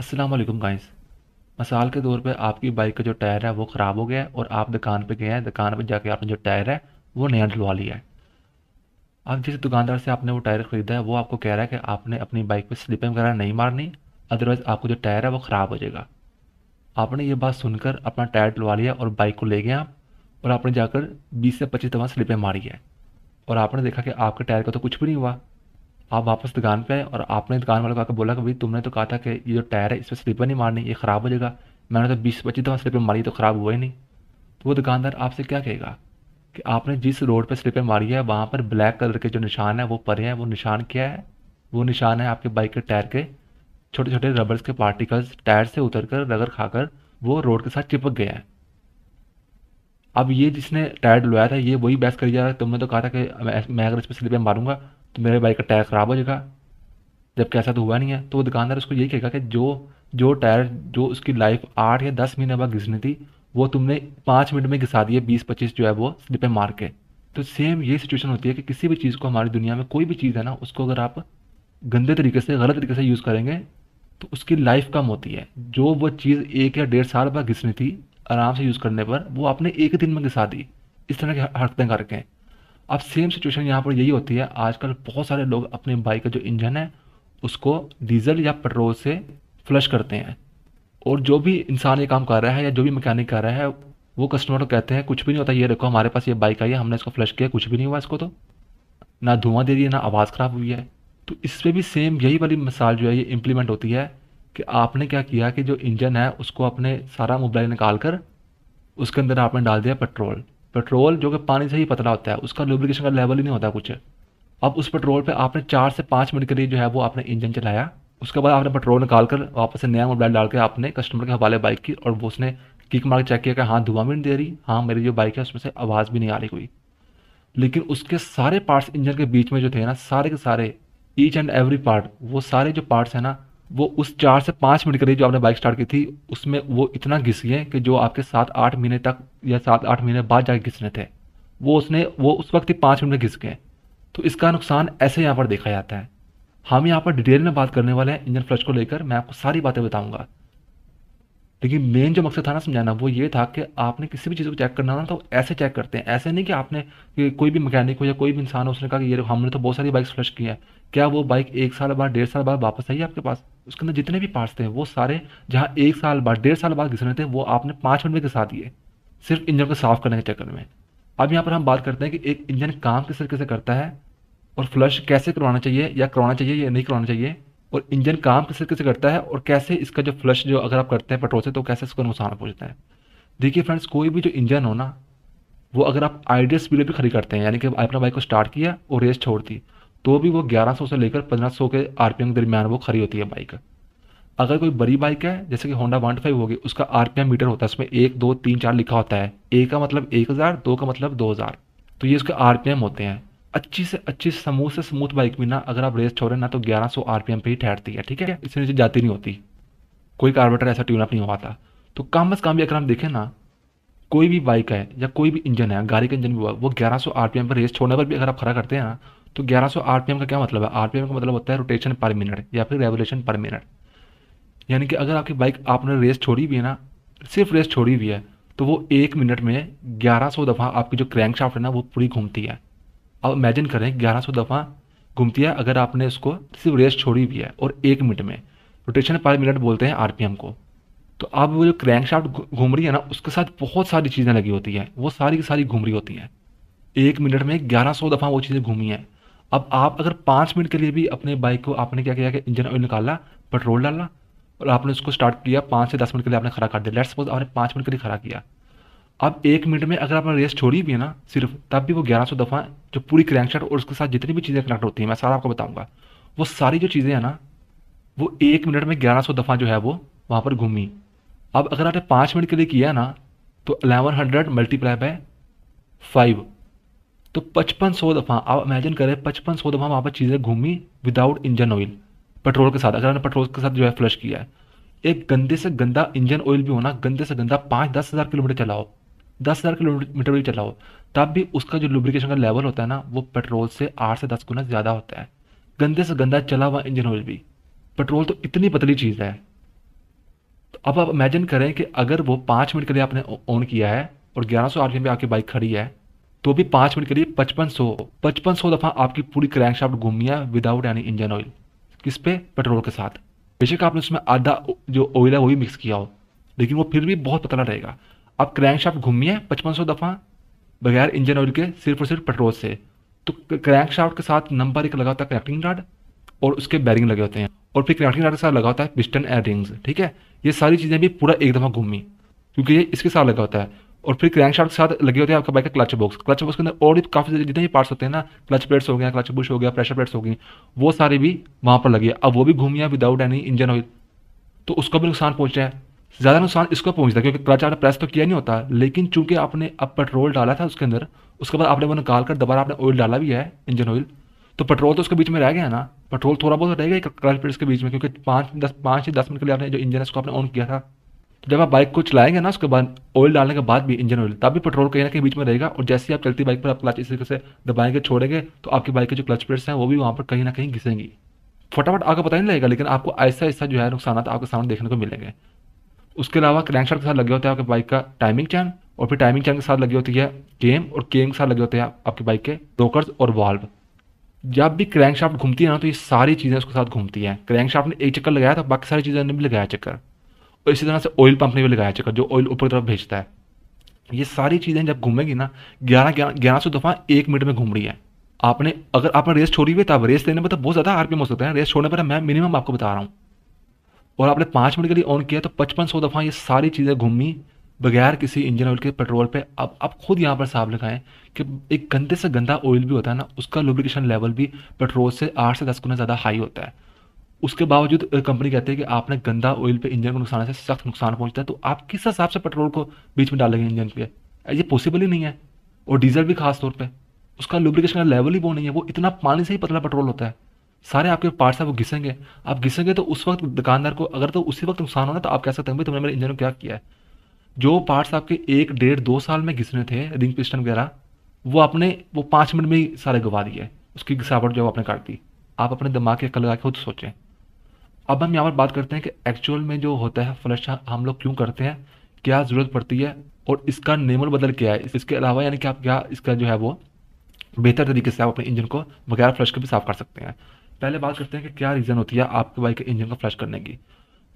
अस्सलाम वालेकुम गाइस मिसाल के तौर पे आपकी बाइक का जो टायर है वो ख़राब हो गया है और आप दुकान पे गए हैं दुकान पे जाके आपने जो टायर है वो नया डलवा लिया है अब जिस दुकानदार से आपने वो टायर ख़रीदा है वो आपको कह रहा है कि आपने अपनी बाइक पर स्लिपिंग वगैरह नहीं मारनी अदरवाइज़ आपको जो टायर है वो ख़राब हो जाएगा आपने ये बात सुनकर अपना टायर डलवा लिया और बाइक को ले गए आप और आपने जाकर बीस से पच्चीस दफ़ा स्लिपें मारी है और आपने देखा कि आपके टायर का तो कुछ भी नहीं हुआ आप वापस दुकान पे आए और आपने दुकान वाले को आकर बोला कि भाई तुमने तो कहा था कि ये जो टायर है इस पर स्लीपर नहीं मारनी ये ख़राब हो जाएगा मैंने तो बीस पच्चीस दफ़ा स्लीपर मारी तो ख़राब हुआ ही नहीं तो वो दुकानदार आपसे क्या कहेगा कि आपने जिस रोड पर स्लीपर मारी है वहाँ पर ब्लैक कलर के जो निशान है वो परे हैं वो निशान क्या है वो निशान है आपके बाइक के टायर के छोटे छोटे रबर्स के पार्टिकल्स टायर से उतर कर रगड़ खाकर वो रोड के साथ चिपक गया है अब ये जिसने टायर डुलवाया था ये वही बहस कर जा रहा है तुमने तो कहा था कि मैं अगर इस पर स्लीपर मारूंगा तो मेरे बाइक का टायर ख़राब हो जाएगा जबकि ऐसा तो हुआ नहीं है तो वो दुकानदार उसको यही कहेगा कि जो जो टायर जो उसकी लाइफ आठ या दस महीने बाद घिसनी थी वो तुमने पाँच मिनट में घिसा दिए बीस पच्चीस जो है वो स्लिपें मार के तो सेम ये सिचुएशन होती है कि किसी भी चीज़ को हमारी दुनिया में कोई भी चीज़ है ना उसको अगर आप गंदे तरीके से गलत तरीके से यूज़ करेंगे तो उसकी लाइफ कम होती है जो वो चीज़ एक या डेढ़ साल बाद घिसनी थी आराम से यूज़ करने पर वो आपने एक दिन में घिसा दी इस तरह की हरकतें करके अब सेम सिचुएशन यहाँ पर यही होती है आजकल बहुत सारे लोग अपने बाइक का जो इंजन है उसको डीजल या पेट्रोल से फ्लश करते हैं और जो भी इंसान ये काम कर रहा है या जो भी मैकेनिक कर रहा है वो कस्टमर को कहते हैं कुछ भी नहीं होता ये देखो हमारे पास ये बाइक आई है हमने इसको फ्लश किया कुछ भी नहीं हुआ इसको तो ना धुआं दे दिया ना आवाज़ ख़राब हुई है तो इस पर भी सेम यही वाली मिसाल जो है ये इम्प्लीमेंट होती है कि आपने क्या किया कि जो इंजन है उसको अपने सारा मोबाइल निकाल कर उसके अंदर आपने डाल दिया पेट्रोल पेट्रोल जो कि पानी से ही पतला होता है उसका लुब्रिकेशन का लेवल ही नहीं होता कुछ अब उस पेट्रोल पे आपने चार से पाँच मिनट के लिए जो है वो आपने इंजन चलाया उसके बाद आपने पेट्रोल निकाल कर वापस से नया मोबाइल डाल के आपने कस्टमर के हवाले बाइक की और वो उसने किक मार के चेक किया कि हाँ धुआं भी नहीं दे रही हाँ मेरी जो बाइक है उसमें से आवाज़ भी नहीं आ रही कोई लेकिन उसके सारे पार्ट्स इंजन के बीच में जो थे ना सारे के सारे ईच एंड एवरी पार्ट वो सारे जो पार्ट्स हैं ना वो उस चार से पाँच मिनट के लिए जो आपने बाइक स्टार्ट की थी उसमें वो इतना घिस गए कि जो आपके सात आठ महीने तक या सात आठ महीने बाद जाके घिसने थे वो उसने वो उस वक्त ही पाँच मिनट में घिस गए तो इसका नुकसान ऐसे यहाँ पर देखा जाता है हम यहाँ पर डिटेल में बात करने वाले हैं इंजन फ्लश को लेकर मैं आपको सारी बातें बताऊँगा लेकिन मेन जो मकसद था ना समझाना वो ये था कि आपने किसी भी चीज़ को चेक करना ना तो ऐसे चेक करते हैं ऐसे नहीं कि आपने कि कोई भी मैकेनिक हो या कोई भी इंसान हो उसने कहा कि ये हमने तो बहुत सारी बाइक फ्लश की है क्या वो बाइक एक साल बाद डेढ़ साल बाद वापस आई है आपके पास उसके अंदर जितने भी पार्ट्स थे वो सारे जहाँ एक साल बाद डेढ़ साल बाद घिसने थे वो आपने पाँच मिनट के साथ दिए सिर्फ इंजन को साफ़ करने के चक्कर में अब यहाँ पर हम बात करते हैं कि एक इंजन काम किस तरीके से करता है और फ्लश कैसे करवाना चाहिए या करवाना चाहिए या नहीं करवाना चाहिए और इंजन काम किस तरीके से करता है और कैसे इसका जो फ्लश जो अगर आप करते हैं पेट्रोल से तो कैसे इसको नुकसान पहुँचता है देखिए फ्रेंड्स कोई भी जो इंजन हो ना वो अगर आप आइडियल स्पीड पर खड़ी करते हैं यानी कि आपने बाइक को स्टार्ट किया और रेस छोड़ दी तो भी वो 1100 से लेकर 1500 के आर के दरमियान वो खड़ी होती है बाइक अगर कोई बड़ी बाइक है जैसे कि होंडा वन फाइव होगी उसका आर मीटर होता है उसमें एक दो तीन चार लिखा होता है ए का मतलब एक हज़ार दो का मतलब दो हज़ार तो ये उसके आर होते हैं अच्छी से अच्छी समूह से स्मूथ बाइक तो भी ना अगर आप रेस छोड़े ना तो 1100 आरपीएम पर ही ठहरती है ठीक है इससे नीचे जाती नहीं होती कोई कार्बेटर ऐसा ट्यूनअप नहीं हुआ था तो कम अज़ कम भी अगर हम देखें ना कोई भी बाइक है या कोई भी इंजन है गाड़ी का इंजन भी हुआ वो ग्यारह पी एम पर रेस छोड़ने पर भी अगर आप खड़ा करते हैं ना तो ग्यारह पी एम का क्या मतलब है एम का मतलब होता है रोटेशन पर मिनट या फिर रेवोलेशन पर मिनट यानी कि अगर आपकी बाइक आपने रेस छोड़ी भी है ना सिर्फ रेस छोड़ी हुई है तो वो एक मिनट में 1100 दफ़ा आपकी जो क्रैंक शाफ्ट है ना वो पूरी घूमती है अब इमेजिन करें ग्यारह सौ दफ़ा घूमती है अगर आपने उसको सिर्फ रेस छोड़ी भी है और एक मिनट में रोटेशन पर मिनट बोलते हैं आरपीएम को तो अब वो जो क्रैंक शाफ्ट घूम रही है ना उसके साथ बहुत सारी चीज़ें लगी होती हैं वो सारी की सारी घूम रही होती हैं एक मिनट में ग्यारह सौ दफ़ा वो चीज़ें घूमी हैं अब आप अगर पाँच मिनट के लिए भी अपने बाइक को आपने क्या किया कि इंजन ऑयल निकाला पेट्रोल डाला और आपने उसको स्टार्ट किया पाँच से दस मिनट के लिए आपने खड़ा कर दिया लेट्स सपोज आपने पाँच मिनट के लिए खड़ा किया अब एक मिनट में अगर आपने रेस छोड़ी भी है ना सिर्फ तब भी वो ग्यारह सौ दफ़ा जो पूरी क्रैंकशाफ्ट और उसके साथ जितनी भी चीज़ें कनेक्ट होती हैं मैं सारा आपको बताऊंगा वो सारी जो चीज़ें हैं ना वो एक मिनट में ग्यारह सौ दफ़ा जो है वो वहाँ पर घूमी अब अगर आपने पाँच मिनट के लिए किया ना तो eleven hundred multiply by five तो पचपन सौ दफ़ा आप इमेजिन करें पचपन सौ दफ़ा वहाँ पर चीज़ें घूमी विदाउट इंजन ऑयल पेट्रोल के साथ अगर आपने पेट्रोल के साथ जो है फ्लश किया है एक गंदे से गंदा इंजन ऑयल भी होना गंदे से गंदा पाँच दस हज़ार किलोमीटर चलाओ दस हज़ार किलोमीटर भी चलाओ तब भी उसका जो लुब्रिकेशन का लेवल होता है ना वो पेट्रोल से आठ से दस गुना ज़्यादा होता है गंदे से गंदा चला हुआ इंजन ऑयल भी पेट्रोल तो इतनी पतली चीज़ है तो अब आप इमेजिन करें कि अगर वो पाँच मिनट के लिए आपने ऑन किया है और ग्यारह सौ पे आपकी बाइक खड़ी है तो भी पाँच मिनट के लिए पचपन सौ पचपन सौ दफ़ा आपकी पूरी क्रैंकशाफ्ट घूमी है विदाउट यानी इंजन ऑयल किस पे पेट्रोल के साथ बेशक आपने उसमें आधा जो ऑयल है वो भी मिक्स किया हो लेकिन वो फिर भी बहुत पतला रहेगा आप क्रैंकशाफ्ट घूमी है पचपन सौ दफ़ा बगैर इंजन ऑयल के सिर्फ और सिर्फ पेट्रोल से तो क्रैंकशाफ्ट के साथ नंबर एक लगा होता है कनेक्टिंग राड और उसके बैरिंग लगे होते हैं और फिर कनेक्टिंग राड के साथ लगा होता है पिस्टन एयर रिंग्स ठीक है ये सारी चीज़ें भी पूरा एक दफ़ा घूमी क्योंकि ये इसके साथ लगा होता है और फिर क्रैंक शाफ्ट के साथ लगे होते हैं आपका बाइक का क्लच बॉक्स क्लच बॉक्स के अंदर और भी काफ़ी जितने भी पार्ट्स होते हैं ना क्लच प्लेट्स हो गया क्लच बुश हो गया प्रेशर प्लेट्स हो गई वो सारे भी वहाँ पर लगे अब वो भी घूमिया विदाउट एनी इंजन ऑयल तो उसका भी नुकसान पहुँचा है ज़्यादा नुकसान इसको पहुंचता क्योंकि क्लच आपने प्रेस तो किया नहीं होता लेकिन चूंकि आपने अब पेट्रोल डाला था उसके अंदर उसके बाद आपने वो निकाल कर दोबारा आपने ऑयल डाला भी है इंजन ऑयल तो पेट्रोल तो उसके बीच में रह गया ना पेट्रोल थोड़ा बहुत रहेगा क्लच प्लेट्स के बीच में क्योंकि पाँच दस पाँच से दस मिनट के लिए आपने जो इंजन है उसको आपने ऑन किया था तो जब आप बाइक को चलाएंगे ना उसके बाद ऑयल डालने के बाद भी इंजन ऑयल तब भी पेट्रोल कहीं ना कहीं बीच में रहेगा और जैसे ही आप चलती बाइक पर आप क्लच इस तरीके से दबाएंगे छोड़ेंगे तो आपकी बाइक के जो क्लच प्लेट्स हैं वो भी वहाँ पर कहीं ना कहीं घिसेंगी फटाफट आगे पता नहीं लगेगा लेकिन आपको ऐसा ऐसा जो है नुकसान आपके सामने देखने को मिलेंगे उसके अलावा क्रैंक के साथ लगे होते हैं आपके बाइक का टाइमिंग चैन और फिर टाइमिंग चैन के साथ लगी होती है केम और केम के साथ लगे होते हैं आपकी बाइक के रोकर्स और वाल्व जब भी क्रैंक घूमती है ना तो ये सारी चीज़ें उसके साथ घूमती हैं क्रैंक ने एक चक्कर लगाया था बाकी सारी चीज़ें ने भी लगाया चक्कर और इसी तरह से ऑयल पंप ने भी लगाया चक्कर जो ऑयल ऊपर तरफ भेजता है ये सारी चीज़ें जब घूमेंगी ना ग्यारह ग्यारह ग्यारह सौ दफ़ा एक मिनट में घूम रही है आपने अगर आपने रेस छोड़ी हुई तो आप रेस लेने में तो बहुत ज़्यादा आरपीएम हो सकता है रेस छोड़ने पर मैं मिनिमम आपको बता रहा हूँ और आपने पाँच मिनट के लिए ऑन किया तो पचपन सौ दफ़ा ये सारी चीज़ें घूमी बगैर किसी इंजन ऑयल के पेट्रोल पे अब आप खुद यहाँ पर साफ लगाएं कि एक गंदे से गंदा ऑयल भी होता है ना उसका लुब्रिकेशन लेवल भी पेट्रोल से आठ से दस गुना ज़्यादा हाई होता है उसके बावजूद कंपनी कहती है कि आपने गंदा ऑयल पे इंजन को नुकसान से सख्त नुकसान पहुँचता है तो आप किस हिसाब से पेट्रोल को बीच में डालेंगे इंजन पर ये पॉसिबल ही नहीं है और डीजल भी खास तौर पर उसका लुब्रिकेशन का लेवल ही वो नहीं है वो इतना पानी से ही पतला पेट्रोल होता है सारे आपके पार्ट्स हैं वो घिसेंगे आप घिसेंगे तो उस वक्त दुकानदार को अगर तो उसी वक्त नुकसान होना तो आप कह सकते हैं भाई तुमने मेरे इंजन को क्या किया है जो पार्ट्स आपके एक डेढ़ दो साल में घिसने थे रिंग पिस्टन वगैरह वो आपने वो पाँच मिनट में ही सारे गवा दिए उसकी घिसावट जो आपने काट दी आप अपने दिमाग के कल लगा के खुद सोचें अब हम यहाँ पर बात करते हैं कि एक्चुअल में जो होता है फ्लश हम लोग क्यों करते हैं क्या ज़रूरत पड़ती है और इसका नेमल बदल क्या है इसके अलावा यानी कि आप क्या इसका जो है वो बेहतर तरीके से आप अपने इंजन को बगैर फ्लश को भी साफ कर सकते हैं पहले बात करते हैं कि क्या रीज़न होती है आपके बाइक के इंजन का फ्लश करने की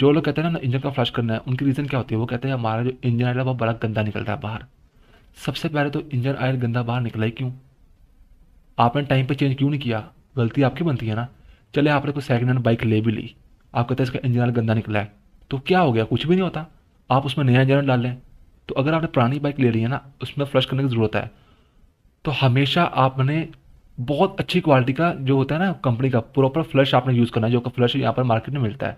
जो लोग कहते हैं ना इंजन का फ्लश करना है उनकी रीज़न क्या होती है वो कहते हैं हमारा जो इंजन आयल है वो बड़ा गंदा निकलता है बाहर सबसे पहले तो इंजन आयल गंदा बाहर निकला ही क्यों आपने टाइम पर चेंज क्यों नहीं किया गलती आपकी बनती है ना चले आपने कोई सेकेंड हैंड बाइक ले भी ली आप कहते हैं इसका इंजन आयल गंदा निकला है तो क्या हो गया कुछ भी नहीं होता आप उसमें नया इंजन डाल लें तो अगर आपने पुरानी बाइक ले ली है ना उसमें फ्लश करने की ज़रूरत है तो हमेशा आपने बहुत अच्छी क्वालिटी का जो होता है ना कंपनी का प्रॉपर फ्लश आपने यूज़ करना है जो का फ्लश यहाँ पर मार्केट में मिलता है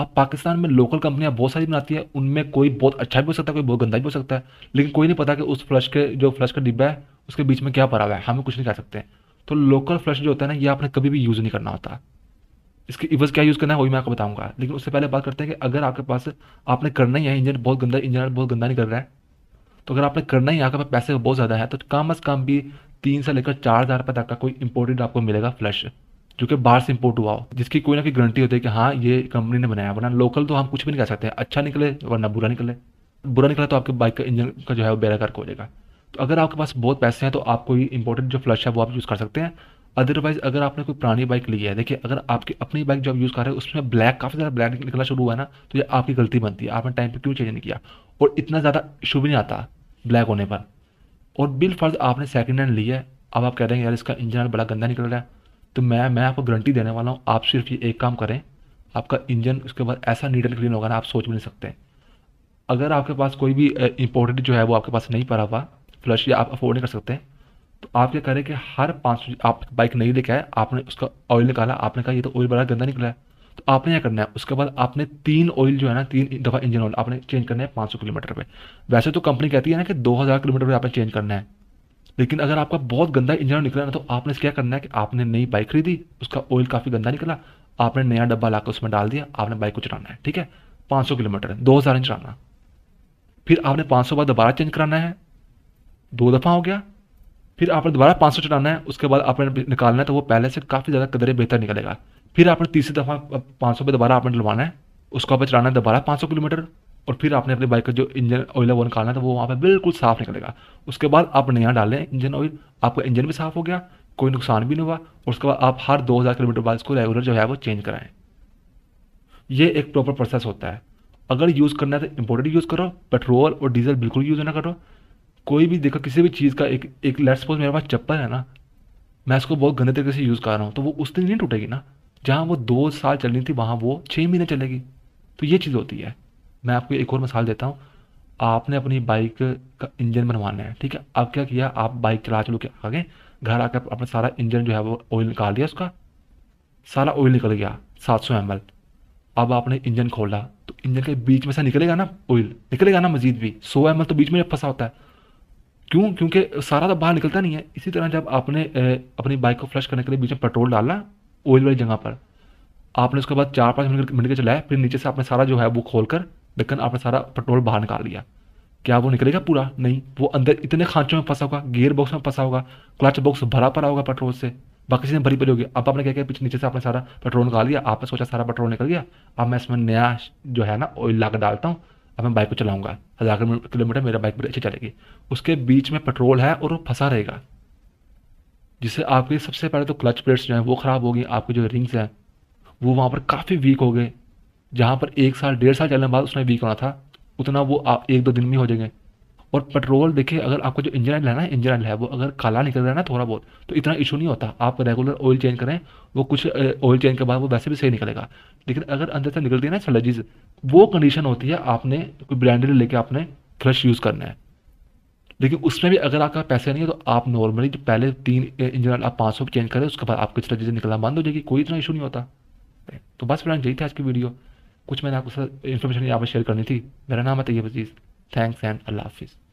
अब पाकिस्तान में लोकल कंपनियाँ बहुत सारी बनाती है उनमें कोई बहुत अच्छा भी हो सकता है कोई बहुत गंदा भी हो सकता है लेकिन कोई नहीं पता कि उस फ्लश के जो फ्लश का डिब्बा है उसके बीच में क्या पड़ा हुआ है हमें कुछ नहीं कह सकते तो लोकल फ्लश जो होता है ना ये आपने कभी भी यूज़ नहीं करना होता इसके इवज़ क्या यूज़ करना है वही मैं आपको बताऊंगा लेकिन उससे पहले बात करते हैं कि अगर आपके पास आपने करना ही है इंजन बहुत गंदा इंजन बहुत गंदा नहीं कर रहा है तो अगर आपने करना ही आपके पास पैसे बहुत ज़्यादा है तो कम अज़ कम भी तीन से लेकर चार हज़ार रुपये तक का कोई इम्पोर्टेड आपको मिलेगा फ्लश जो कि बाहर से इम्पोर्ट हुआ हो जिसकी कोई ना कोई गारंटी होती है कि हाँ ये कंपनी ने बनाया वरना लोकल तो हम कुछ भी नहीं कर सकते अच्छा निकले वरना बुरा निकले बुरा निकला तो आपके बाइक का इंजन का जो है वो बेराकार हो जाएगा तो अगर आपके पास बहुत पैसे हैं तो आप कोई इंपॉर्टेंट जो फ्लश है वो आप यूज़ कर सकते हैं अदरवाइज़ अगर आपने कोई पुरानी बाइक ली है देखिए अगर आपकी अपनी बाइक जो आप यूज़ कर रहे हैं उसमें ब्लैक काफ़ी ज़्यादा ब्लैक निकलना शुरू हुआ है ना तो ये आपकी गलती बनती है आपने टाइम पर क्यों चेंज नहीं किया और इतना ज़्यादा इशू भी नहीं आता ब्लैक होने पर और बिल फर्ज आपने सेकेंड हैंड लिया है अब आप कह रहे हैं यार इसका इंजन ऑयल बड़ा गंदा निकल रहा है तो मैं मैं आपको गारंटी देने वाला हूँ आप सिर्फ ये एक काम करें आपका इंजन उसके बाद ऐसा नीडल क्लीन होगा ना आप सोच भी नहीं सकते अगर आपके पास कोई भी इम्पोर्टेड जो है वो आपके पास नहीं पड़ा हुआ फ्लश या आप अफोर्ड नहीं कर सकते तो आप क्या करें कि हर पाँच आप बाइक नहीं लेके आए आपने उसका ऑयल निकाला आपने कहा ये तो ऑयल बड़ा गंदा निकला है तो आपने क्या करना है उसके बाद आपने तीन ऑयल जो है ना तीन दफ़ा इंजन ऑयल आपने चेंज करना है पांच किलोमीटर पर वैसे तो कंपनी कहती है ना कि दो किलोमीटर पर आपने चेंज करना है लेकिन अगर आपका बहुत गंदा इंजन निकला ना तो आपने क्या करना है कि आपने नई बाइक खरीदी उसका ऑयल काफ़ी गंदा निकला आपने नया डब्बा लाकर उसमें डाल दिया आपने बाइक को चलाना है ठीक है 500 किलोमीटर है दो हज़ार चलाना फिर आपने 500 बार दोबारा चेंज कराना है दो दफ़ा हो गया फिर आपने दोबारा 500 चलाना है उसके बाद आपने निकालना है तो वो पहले से काफ़ी ज़्यादा कदरें बेहतर निकलेगा फिर आपने तीसरी दफ़ा पाँच सौ पे दोबारा आपने डलवाना है उसको आप चलाना है दोबारा पाँच सौ किलोमीटर और फिर आपने अपनी बाइक का जो इंजन ऑयल है वो निकालना था तो वो वहाँ पर बिल्कुल साफ निकलेगा उसके बाद आप नया डाल लें इंजन ऑयल आपका इंजन भी साफ हो गया कोई नुकसान भी नहीं हुआ और उसके बाद आप हर दो हज़ार किलोमीटर बाद इसको रेगुलर जो है वो चेंज कराएं ये एक प्रॉपर प्रोसेस होता है अगर यूज़ करना है तो इम्पोर्टेड यूज़ करो पेट्रोल और डीजल बिल्कुल यूज़ ना करो कोई भी देखो किसी भी चीज़ का एक एक लेट्स सपोज मेरे पास चप्पल है ना मैं इसको बहुत गंदे तरीके से यूज़ कर रहा हूँ तो वो उस दिन नहीं टूटेगी ना जहाँ वो दो साल चलनी थी वहाँ वो छः महीने चलेगी तो ये चीज़ होती है मैं आपको एक और मिसाल देता हूँ आपने अपनी बाइक का इंजन बनवाना है ठीक है अब क्या किया आप बाइक चला चलो के आगे घर आकर अपना सारा इंजन जो है वो ऑयल निकाल दिया उसका सारा ऑयल निकल गया सात सौ एम अब आपने इंजन खोला तो इंजन के बीच में से निकलेगा ना ऑयल निकलेगा ना मजीद भी सौ एम तो बीच में फंसा होता है क्यों क्योंकि सारा तो बाहर निकलता नहीं है इसी तरह जब आपने अपनी बाइक को फ्लश करने के लिए बीच में पेट्रोल डालना ऑयल वाली जगह पर आपने उसके बाद चार पाँच मिनट मिनट के चलाया फिर नीचे से आपने सारा जो है वो खोल कर ढक्कन आपने सारा पेट्रोल बाहर निकाल लिया क्या वो निकलेगा पूरा नहीं वो अंदर इतने खांचों में फंसा होगा गियर बॉक्स में फंसा होगा क्लच बॉक्स भरा पड़ा होगा पेट्रोल से बाकी चीज़ें भरी पड़ी होगी अब आपने क्या किया पीछे नीचे से आपने सारा पेट्रोल निकाल लिया आपने सोचा सारा पेट्रोल निकल गया अब मैं इसमें नया जो है ना ऑयल ला डालता हूँ अब मैं बाइक को चलाऊंगा हज़ार किलोमीटर मेरा बाइक पर अच्छी चलेगी उसके बीच में पेट्रोल है और वो फंसा रहेगा जिससे आपके सबसे पहले तो क्लच प्लेट्स जो हैं वो ख़राब हो गई आपके जो रिंग्स हैं वो वहाँ पर काफ़ी वीक हो गए जहाँ पर एक साल डेढ़ साल चलने बाद उसने वीक होना था उतना वो आप एक दो दिन में हो जाएंगे और पेट्रोल देखिए अगर आपको जो इंजन ऑयल है ना इंजन ऑयल है वो अगर काला निकल रहा है ना थोड़ा बहुत तो इतना इशू नहीं होता आप रेगुलर ऑयल चेंज करें वो कुछ ऑयल चेंज के बाद वो वैसे भी सही निकलेगा लेकिन अगर अंदर से निकलती है ना सलजीज वो कंडीशन होती है आपने कोई ब्रांडेड लेके आपने फ्रेश यूज़ करना है लेकिन उसमें भी अगर आपका पैसा नहीं है तो आप नॉर्मली जो पहले तीन इंजन आप पाँच सौ चेंज करें उसके बाद आपको इस तरह चीज़ें निकलना बंद हो जाएगी कोई इतना इशू नहीं होता तो बस फ्रेंड यही थी आज की वीडियो कुछ मैंने आपको सर इन्फॉर्मेशन यहाँ पर शेयर करनी थी मेरा नाम है तैयब अजीज़ थैंक्स एंड अल्लाह हाफिज़